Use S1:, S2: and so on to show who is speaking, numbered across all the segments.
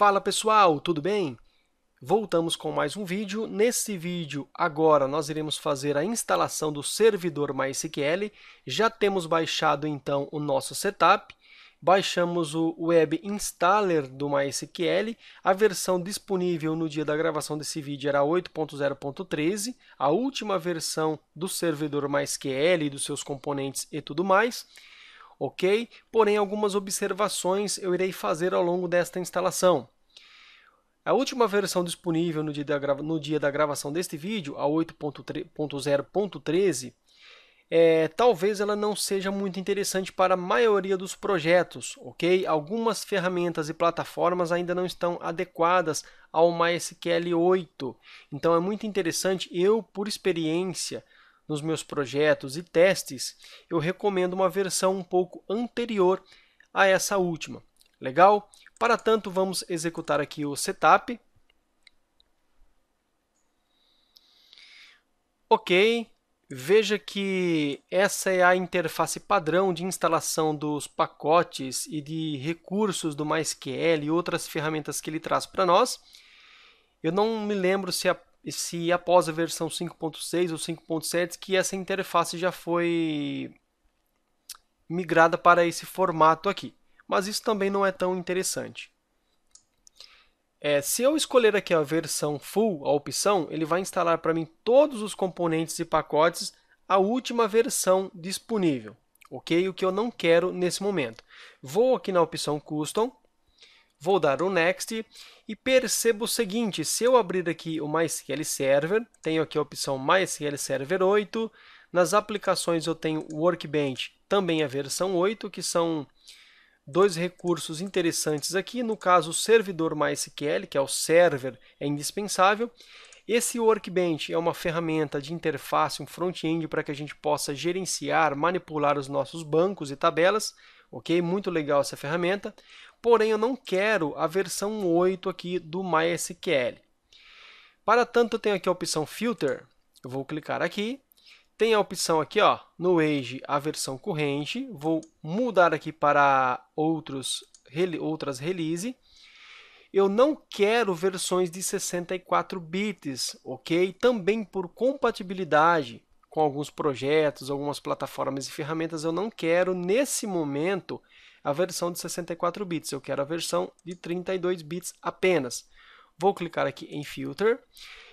S1: Fala pessoal, tudo bem? Voltamos com mais um vídeo. Nesse vídeo, agora, nós iremos fazer a instalação do servidor MySQL. Já temos baixado, então, o nosso setup. Baixamos o Web Installer do MySQL. A versão disponível no dia da gravação desse vídeo era 8.0.13, a última versão do servidor MySQL, dos seus componentes e tudo mais ok? Porém, algumas observações eu irei fazer ao longo desta instalação. A última versão disponível no dia da, grava... no dia da gravação deste vídeo, a 8.0.13, é, talvez ela não seja muito interessante para a maioria dos projetos, ok? Algumas ferramentas e plataformas ainda não estão adequadas ao MySQL 8. Então é muito interessante, eu, por experiência, nos meus projetos e testes, eu recomendo uma versão um pouco anterior a essa última. Legal? Para tanto, vamos executar aqui o setup. Ok, veja que essa é a interface padrão de instalação dos pacotes e de recursos do MySQL e outras ferramentas que ele traz para nós. Eu não me lembro se a se após a versão 5.6 ou 5.7 que essa interface já foi migrada para esse formato aqui. Mas isso também não é tão interessante. É, se eu escolher aqui a versão full, a opção, ele vai instalar para mim todos os componentes e pacotes a última versão disponível, ok? O que eu não quero nesse momento. Vou aqui na opção Custom, Vou dar o Next e percebo o seguinte, se eu abrir aqui o MySQL Server, tenho aqui a opção MySQL Server 8, nas aplicações eu tenho o Workbench, também a versão 8, que são dois recursos interessantes aqui, no caso o servidor MySQL, que é o server, é indispensável, esse Workbench é uma ferramenta de interface, um front-end para que a gente possa gerenciar, manipular os nossos bancos e tabelas, ok? Muito legal essa ferramenta porém eu não quero a versão 8 aqui do MySQL. Para tanto, eu tenho aqui a opção Filter, eu vou clicar aqui, tem a opção aqui ó, no Age, a versão corrente, vou mudar aqui para outros, outras release, eu não quero versões de 64 bits, ok? Também por compatibilidade, com alguns projetos, algumas plataformas e ferramentas, eu não quero nesse momento a versão de 64 bits, eu quero a versão de 32 bits apenas. Vou clicar aqui em Filter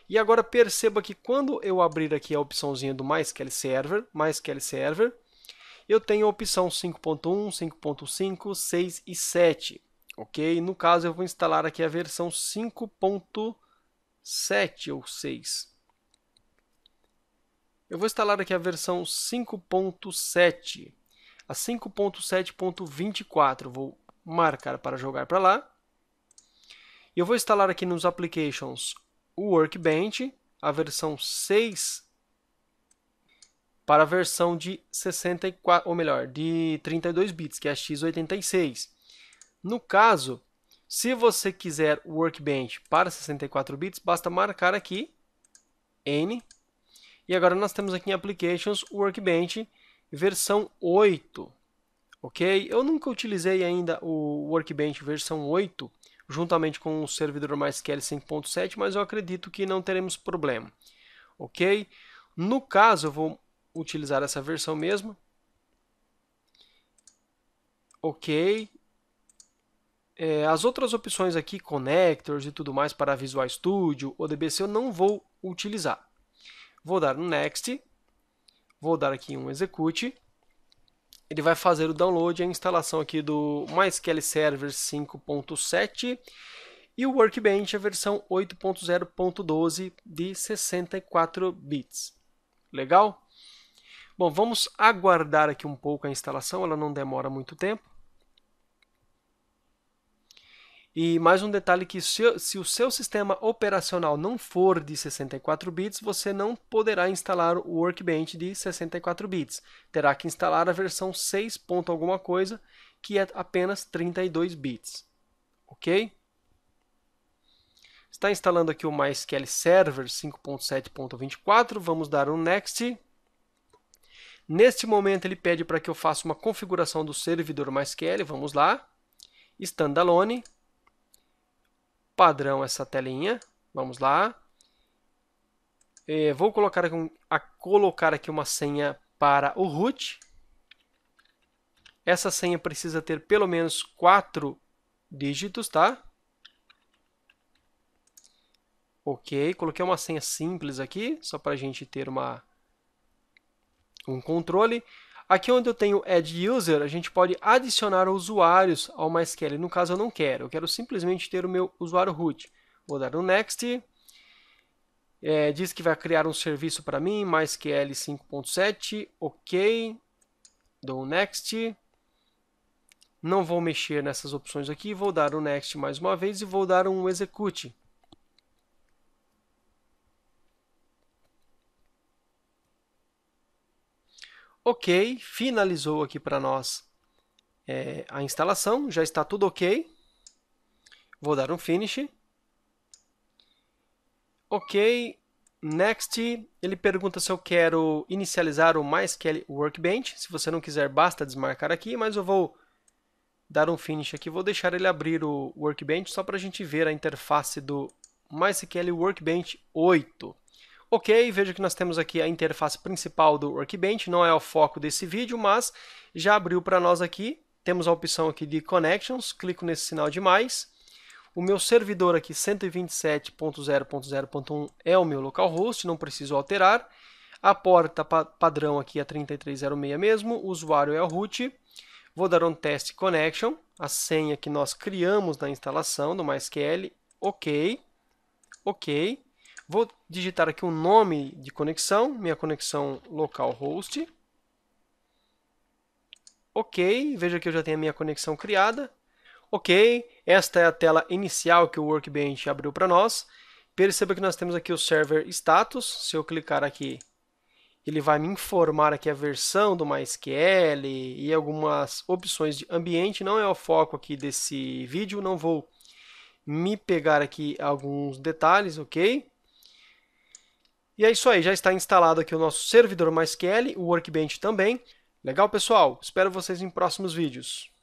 S1: e agora perceba que quando eu abrir aqui a opçãozinha do MySQL Server, MySQL Server, eu tenho a opção 5.1, 5.5, 6 e 7, ok? No caso eu vou instalar aqui a versão 5.7 ou 6, eu vou instalar aqui a versão 5.7, a 5.7.24. Vou marcar para jogar para lá. E eu vou instalar aqui nos Applications o Workbench, a versão 6 para a versão de 64, ou melhor, de 32 bits, que é a x86. No caso, se você quiser o Workbench para 64 bits, basta marcar aqui N e agora nós temos aqui em Applications, Workbench, versão 8. Ok? Eu nunca utilizei ainda o Workbench versão 8, juntamente com o servidor MySQL 5.7, mas eu acredito que não teremos problema. Ok? No caso, eu vou utilizar essa versão mesmo. Ok. É, as outras opções aqui, connectors e tudo mais para Visual Studio, ODBC, eu não vou utilizar. Vou dar no Next. Vou dar aqui um Execute. Ele vai fazer o download e a instalação aqui do MySQL Server 5.7 e o Workbench a versão 8.0.12 de 64 bits. Legal? Bom, vamos aguardar aqui um pouco a instalação, ela não demora muito tempo. E mais um detalhe que se, se o seu sistema operacional não for de 64 bits, você não poderá instalar o Workbench de 64 bits. Terá que instalar a versão 6. alguma coisa, que é apenas 32 bits. OK? Está instalando aqui o MySQL Server 5.7.24. Vamos dar um Next. Neste momento, ele pede para que eu faça uma configuração do servidor MySQL. Vamos lá. Standalone padrão essa telinha. Vamos lá. É, vou colocar aqui, um, a, colocar aqui uma senha para o root. Essa senha precisa ter pelo menos 4 dígitos, tá? Ok, coloquei uma senha simples aqui, só para a gente ter uma, um controle. Aqui onde eu tenho Add User, a gente pode adicionar usuários ao MySQL. No caso, eu não quero. Eu quero simplesmente ter o meu usuário root. Vou dar no Next. É, diz que vai criar um serviço para mim, MySQL 5.7. Ok. Dou Next. Não vou mexer nessas opções aqui. Vou dar o Next mais uma vez e vou dar um Execute. ok, finalizou aqui para nós é, a instalação, já está tudo ok. Vou dar um finish. Ok, next, ele pergunta se eu quero inicializar o MySQL Workbench. Se você não quiser, basta desmarcar aqui, mas eu vou dar um finish aqui. Vou deixar ele abrir o Workbench só para a gente ver a interface do MySQL Workbench 8. Ok, veja que nós temos aqui a interface principal do Workbench, não é o foco desse vídeo, mas já abriu para nós aqui. Temos a opção aqui de Connections, clico nesse sinal de mais. O meu servidor aqui 127.0.0.1 é o meu localhost, não preciso alterar. A porta pa padrão aqui é 3306 mesmo, o usuário é o root. Vou dar um teste connection, a senha que nós criamos na instalação do MySQL, ok, ok. Vou digitar aqui o nome de conexão, minha conexão localhost. Ok, veja que eu já tenho a minha conexão criada. Ok, esta é a tela inicial que o Workbench abriu para nós. Perceba que nós temos aqui o server status. Se eu clicar aqui, ele vai me informar aqui a versão do MySQL e algumas opções de ambiente. Não é o foco aqui desse vídeo, não vou me pegar aqui alguns detalhes, ok? E é isso aí, já está instalado aqui o nosso servidor MySQL, o Workbench também. Legal, pessoal? Espero vocês em próximos vídeos.